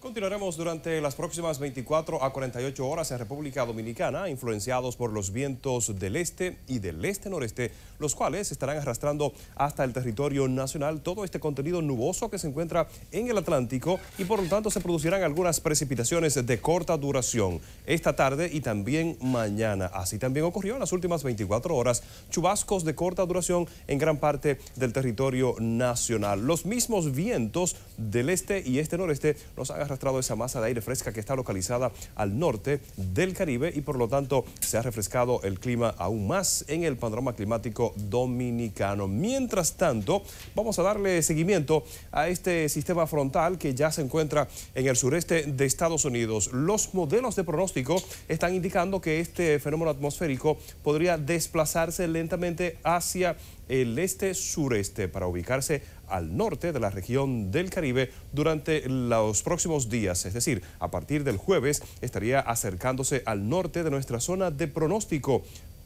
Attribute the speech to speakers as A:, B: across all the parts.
A: Continuaremos durante las próximas 24 a 48 horas en República Dominicana, influenciados por los vientos del este y del este-noreste, los cuales estarán arrastrando hasta el territorio nacional todo este contenido nuboso que se encuentra en el Atlántico y por lo tanto se producirán algunas precipitaciones de corta duración esta tarde y también mañana. Así también ocurrió en las últimas 24 horas chubascos de corta duración en gran parte del territorio nacional. Los mismos vientos del este y este-noreste nos han arrastrado esa masa de aire fresca que está localizada al norte del Caribe y por lo tanto se ha refrescado el clima aún más en el panorama climático dominicano. Mientras tanto, vamos a darle seguimiento a este sistema frontal que ya se encuentra en el sureste de Estados Unidos. Los modelos de pronóstico están indicando que este fenómeno atmosférico podría desplazarse lentamente hacia el este-sureste para ubicarse al norte de la región del Caribe durante los próximos días, es decir, a partir del jueves estaría acercándose al norte de nuestra zona de pronóstico,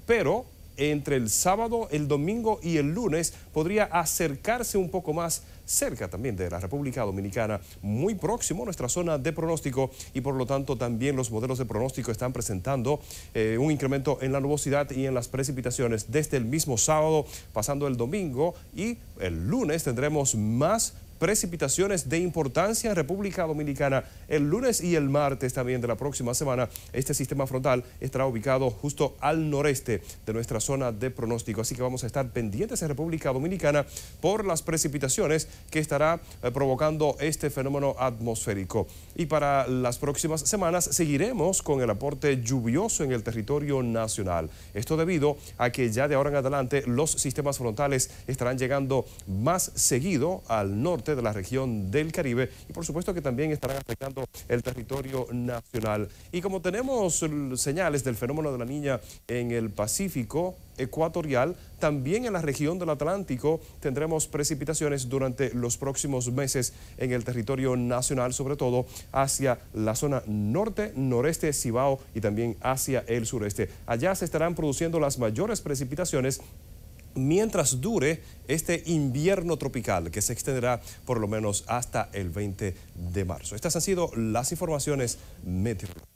A: pero entre el sábado, el domingo y el lunes podría acercarse un poco más cerca también de la República Dominicana, muy próximo a nuestra zona de pronóstico y por lo tanto también los modelos de pronóstico están presentando eh, un incremento en la nubosidad y en las precipitaciones desde el mismo sábado pasando el domingo y el lunes tendremos más precipitaciones de importancia en República Dominicana. El lunes y el martes también de la próxima semana, este sistema frontal estará ubicado justo al noreste de nuestra zona de pronóstico. Así que vamos a estar pendientes en República Dominicana por las precipitaciones que estará eh, provocando este fenómeno atmosférico. Y para las próximas semanas seguiremos con el aporte lluvioso en el territorio nacional. Esto debido a que ya de ahora en adelante los sistemas frontales estarán llegando más seguido al norte de la región del Caribe y por supuesto que también estarán afectando el territorio nacional. Y como tenemos señales del fenómeno de la niña en el Pacífico ecuatorial, también en la región del Atlántico tendremos precipitaciones durante los próximos meses en el territorio nacional, sobre todo hacia la zona norte, noreste, Cibao y también hacia el sureste. Allá se estarán produciendo las mayores precipitaciones mientras dure este invierno tropical que se extenderá por lo menos hasta el 20 de marzo. Estas han sido las informaciones meteorológicas.